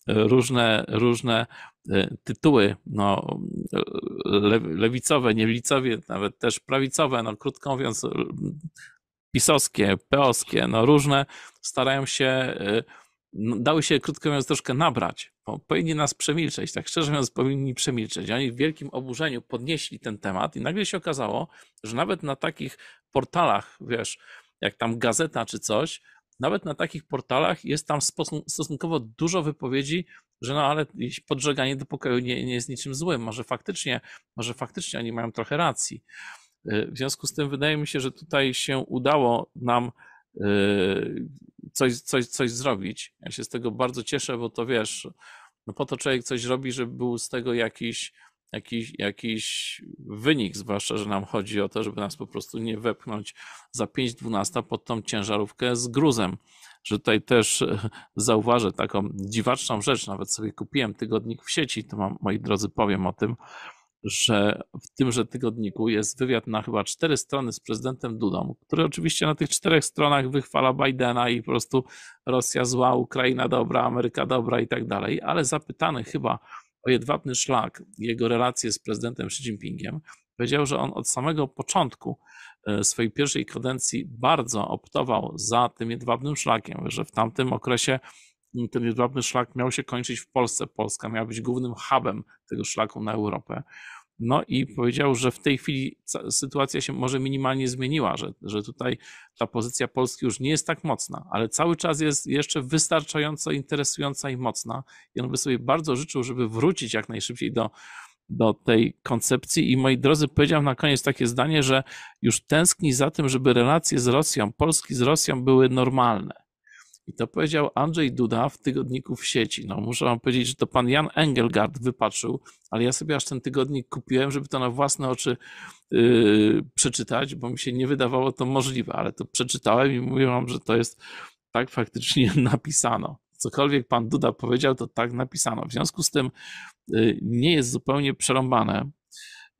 S1: różne, różne e, tytuły no, e, lewicowe, niewicowie, nawet też prawicowe, no krótko mówiąc, pisowskie, peoskie, no różne, starają się, e, no, dały się, krótko mówiąc, troszkę nabrać, bo powinni nas przemilczeć, tak szczerze mówiąc, powinni przemilczeć. Oni w wielkim oburzeniu podnieśli ten temat i nagle się okazało, że nawet na takich portalach, wiesz, jak tam gazeta czy coś, nawet na takich portalach jest tam stosunkowo dużo wypowiedzi, że no ale podżeganie do pokoju nie, nie jest niczym złym, może faktycznie, może faktycznie oni mają trochę racji. Y, w związku z tym wydaje mi się, że tutaj się udało nam y, coś, coś, coś zrobić. Ja się z tego bardzo cieszę, bo to wiesz, no po to człowiek coś robi, żeby był z tego jakiś jakiś, jakiś wynik, zwłaszcza, że nam chodzi o to, żeby nas po prostu nie wepchnąć za 5.12 pod tą ciężarówkę z gruzem. Że tutaj też zauważę taką dziwaczną rzecz, nawet sobie kupiłem tygodnik w sieci, to mam, moi drodzy, powiem o tym, że w tymże tygodniku jest wywiad na chyba cztery strony z prezydentem Dudą, który oczywiście na tych czterech stronach wychwala Bidena i po prostu Rosja zła, Ukraina dobra, Ameryka dobra i tak dalej, ale zapytany chyba o jedwabny szlak, jego relacje z prezydentem Xi Jinpingiem, powiedział, że on od samego początku e, swojej pierwszej kadencji bardzo optował za tym jedwabnym szlakiem, że w tamtym okresie mm, ten jedwabny szlak miał się kończyć w Polsce. Polska miała być głównym hubem tego szlaku na Europę. No i powiedział, że w tej chwili sytuacja się może minimalnie zmieniła, że, że tutaj ta pozycja Polski już nie jest tak mocna, ale cały czas jest jeszcze wystarczająco interesująca i mocna. I on by sobie bardzo życzył, żeby wrócić jak najszybciej do, do tej koncepcji. I moi drodzy, powiedział na koniec takie zdanie, że już tęskni za tym, żeby relacje z Rosją, Polski z Rosją były normalne. I to powiedział Andrzej Duda w tygodniku w sieci. No, muszę wam powiedzieć, że to pan Jan Engelgard wypatrzył, ale ja sobie aż ten tygodnik kupiłem, żeby to na własne oczy yy, przeczytać, bo mi się nie wydawało to możliwe, ale to przeczytałem i mówię wam, że to jest tak faktycznie napisano. Cokolwiek pan Duda powiedział, to tak napisano. W związku z tym yy, nie jest zupełnie przerąbane.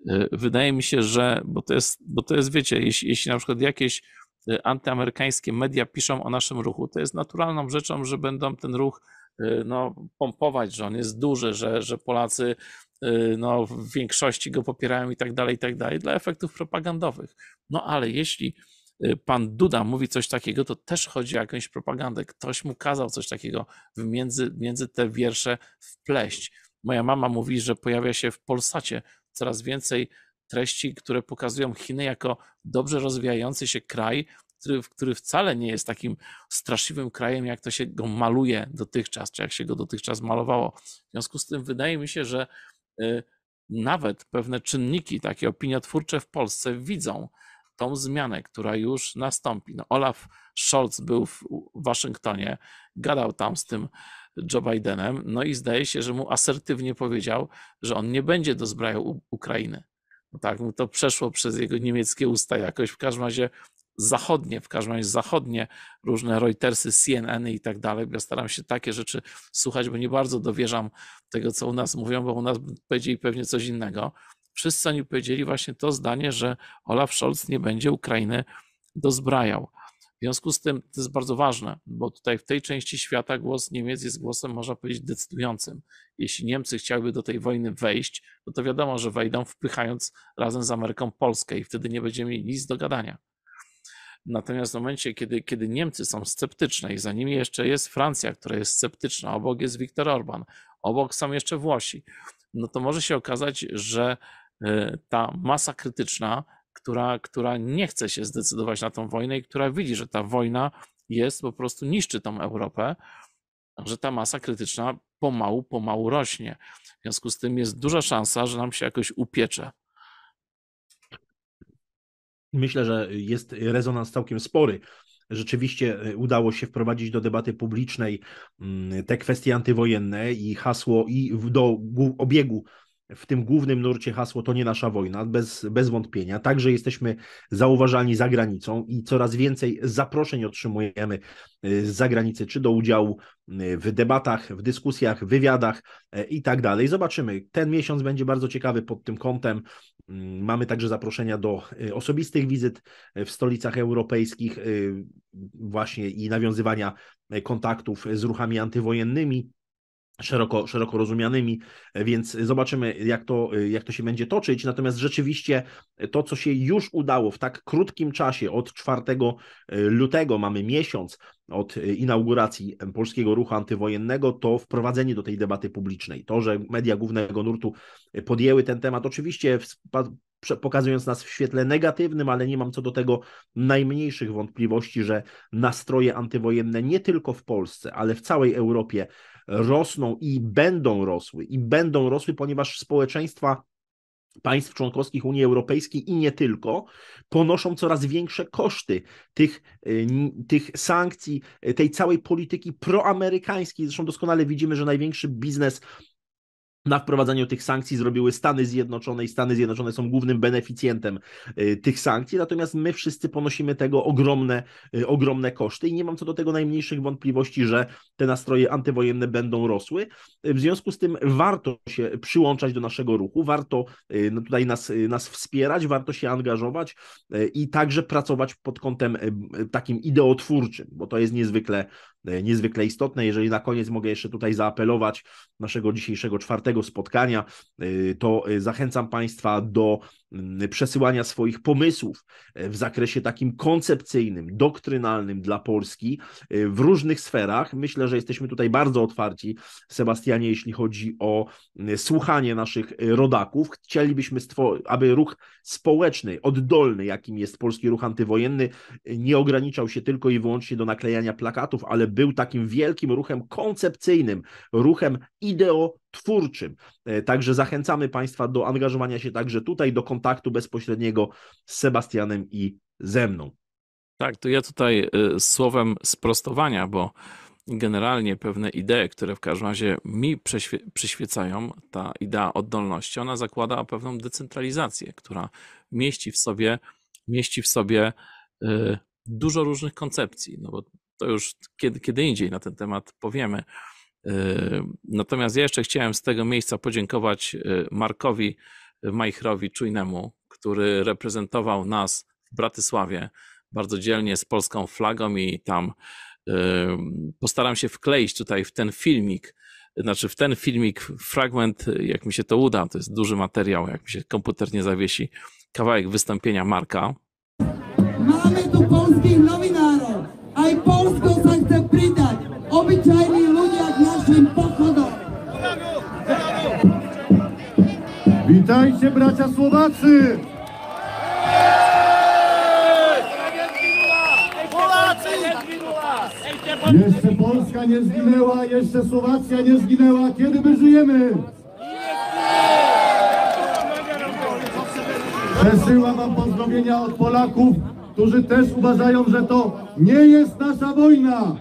S1: Yy, wydaje mi się, że, bo to jest, bo to jest wiecie, jeśli, jeśli na przykład jakieś Y, antyamerykańskie media piszą o naszym ruchu, to jest naturalną rzeczą, że będą ten ruch y, no, pompować, że on jest duży, że, że Polacy y, no, w większości go popierają i tak dalej, i tak dalej, dla efektów propagandowych. No ale jeśli pan Duda mówi coś takiego, to też chodzi o jakąś propagandę. Ktoś mu kazał coś takiego między, między te wiersze wpleść. Moja mama mówi, że pojawia się w Polsacie coraz więcej treści, które pokazują Chiny jako dobrze rozwijający się kraj, który, który wcale nie jest takim straszliwym krajem, jak to się go maluje dotychczas, czy jak się go dotychczas malowało. W związku z tym wydaje mi się, że y, nawet pewne czynniki takie opiniotwórcze w Polsce widzą tą zmianę, która już nastąpi. No, Olaf Scholz był w Waszyngtonie, gadał tam z tym Joe Bidenem, no i zdaje się, że mu asertywnie powiedział, że on nie będzie dozbrajał Ukrainy. Tak, no to przeszło przez jego niemieckie usta jakoś. W każdym razie zachodnie, w każdym razie zachodnie, różne Reutersy, CNN i tak dalej. Ja staram się takie rzeczy słuchać, bo nie bardzo dowierzam tego, co u nas mówią, bo u nas powiedzieli pewnie coś innego. Wszyscy oni powiedzieli właśnie to zdanie, że Olaf Scholz nie będzie Ukrainy dozbrajał. W związku z tym to jest bardzo ważne, bo tutaj w tej części świata głos Niemiec jest głosem, można powiedzieć, decydującym. Jeśli Niemcy chciałyby do tej wojny wejść, no to wiadomo, że wejdą wpychając razem z Ameryką Polskę i wtedy nie będziemy mieli nic do gadania. Natomiast w momencie, kiedy, kiedy Niemcy są sceptyczne i za nimi jeszcze jest Francja, która jest sceptyczna, obok jest Viktor Orban, obok są jeszcze Włosi, no to może się okazać, że e, ta masa krytyczna która, która nie chce się zdecydować na tą wojnę i która widzi, że ta wojna jest po prostu niszczy tą Europę, że ta masa krytyczna pomału, pomału rośnie. W związku z tym jest duża szansa, że nam się jakoś upiecze.
S2: Myślę, że jest rezonans całkiem spory. Rzeczywiście e, udało się wprowadzić do debaty publicznej mm, te kwestie antywojenne i hasło i do obiegu w tym głównym nurcie hasło to nie nasza wojna, bez, bez wątpienia. Także jesteśmy zauważalni za granicą i coraz więcej zaproszeń otrzymujemy y, z zagranicy, czy do udziału y, w debatach, w dyskusjach, wywiadach y, i tak dalej. Zobaczymy. Ten miesiąc będzie bardzo ciekawy pod tym kątem. Mm, mamy także zaproszenia do osobistych wizyt w stolicach europejskich, właśnie i nawiązywania kontaktów z ruchami antywojennymi szeroko, szeroko rozumianymi, więc zobaczymy, jak to, jak to się będzie toczyć. Natomiast rzeczywiście to, co się już udało w tak krótkim czasie, od 4 e, lutego mamy miesiąc od e, inauguracji polskiego ruchu antywojennego, to wprowadzenie do tej debaty publicznej. To, że media głównego nurtu podjęły ten temat, oczywiście pokazując nas w świetle negatywnym, ale nie mam co do tego najmniejszych wątpliwości, że nastroje antywojenne nie tylko w Polsce, ale w całej Europie rosną i będą rosły, i będą rosły, ponieważ społeczeństwa państw członkowskich Unii Europejskiej i nie tylko, ponoszą coraz większe koszty tych, y, tych sankcji, y, tej całej polityki proamerykańskiej. Zresztą doskonale widzimy, że największy biznes na wprowadzaniu tych sankcji zrobiły Stany Zjednoczone i Stany Zjednoczone są głównym beneficjentem y, tych sankcji, natomiast my wszyscy ponosimy tego ogromne, y, ogromne koszty i nie mam co do tego najmniejszych wątpliwości, że te nastroje antywojenne będą rosły. Y, w związku z tym warto się przyłączać do naszego ruchu, warto no, tutaj nas, nas wspierać, warto się angażować i także pracować pod kątem takim ideotwórczym, bo to jest niezwykle, E, niezwykle istotne. Jeżeli na koniec mogę jeszcze tutaj zaapelować naszego dzisiejszego czwartego spotkania, e, to e, zachęcam Państwa do Y, przesyłania swoich pomysłów y, w zakresie takim koncepcyjnym, doktrynalnym dla Polski y, w różnych sferach. Myślę, że jesteśmy tutaj bardzo otwarci, Sebastianie, jeśli chodzi o słuchanie naszych rodaków. Chcielibyśmy, aby ruch społeczny, oddolny, jakim jest polski ruch antywojenny, nie ograniczał się tylko i wyłącznie do naklejania plakatów, ale był takim wielkim ruchem koncepcyjnym, ruchem ideo twórczym. E, także zachęcamy Państwa do angażowania się także tutaj, do kontaktu bezpośredniego z Sebastianem i ze mną.
S1: Tak, to ja tutaj e, słowem sprostowania, bo generalnie pewne idee, które w każdym razie mi przyświecają, ta idea oddolności, ona zakłada pewną decentralizację, która mieści w sobie, mieści w sobie e, dużo różnych koncepcji, no bo to już kiedy, kiedy indziej na ten temat powiemy. Y, natomiast ja jeszcze chciałem z tego miejsca podziękować y, Markowi Majchrowi Czujnemu, który reprezentował nas w Bratysławie bardzo dzielnie z polską flagą i tam y, postaram się wkleić tutaj w ten filmik, znaczy w ten filmik fragment, jak mi się to uda, to jest duży materiał, jak mi się komputer nie zawiesi, kawałek wystąpienia Marka.
S2: Mamy tu polskich nowinarów, a i polską Witajcie bracia Słowacy! Jeszcze Polska nie zginęła, jeszcze Słowacja nie zginęła. Kiedy my żyjemy? Przesyłam wam pozdrowienia od Polaków, którzy też uważają, że to nie jest nasza wojna.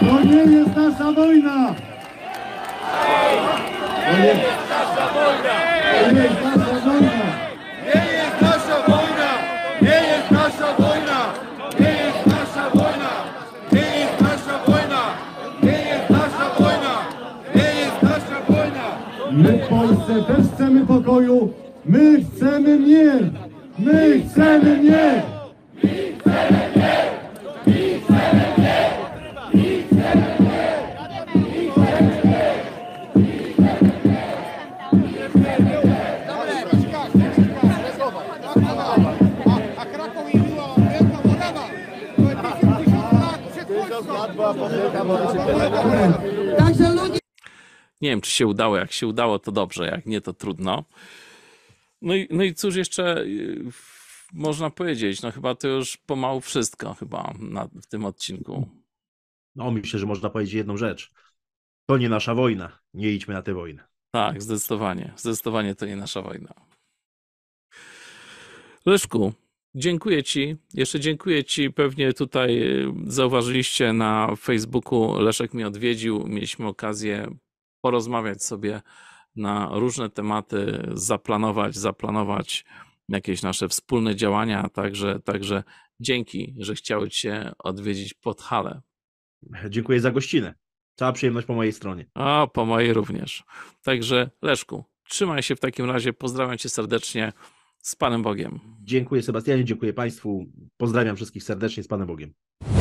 S2: To nie jest nasza wojna. Nie jest nasza wojna! Nie jest nasza wojna! Nie jest nasza wojna! Nie jest nasza wojna! Nie jest nasza wojna! Nie jest nasza wojna! Nie jest nasza wojna! Nie jest nasza wojna! My w Polsce też chcemy pokoju. My chcemy mier! My chcemy mier! My chcemy mier!
S1: Nie wiem, czy się udało. Jak się udało, to dobrze, jak nie, to trudno. No i, no i cóż jeszcze y, można powiedzieć? No chyba to już pomału wszystko chyba na, w tym odcinku.
S2: No myślę, że można powiedzieć jedną rzecz. To nie nasza wojna. Nie idźmy na tę wojnę.
S1: Tak, zdecydowanie. Zdecydowanie to nie nasza wojna. Leszku, dziękuję Ci. Jeszcze dziękuję Ci. Pewnie tutaj y, zauważyliście na Facebooku, Leszek mnie odwiedził. Mieliśmy okazję porozmawiać sobie na różne tematy, zaplanować, zaplanować jakieś nasze wspólne działania. Także, także dzięki, że chciałeś się odwiedzić pod hale.
S2: Dziękuję za gościnę. Cała przyjemność po mojej stronie. A, po mojej również.
S1: Także Leszku, trzymaj się w takim razie. Pozdrawiam cię serdecznie. Z Panem Bogiem.
S2: Dziękuję Sebastianie, dziękuję Państwu. Pozdrawiam wszystkich serdecznie z Panem Bogiem.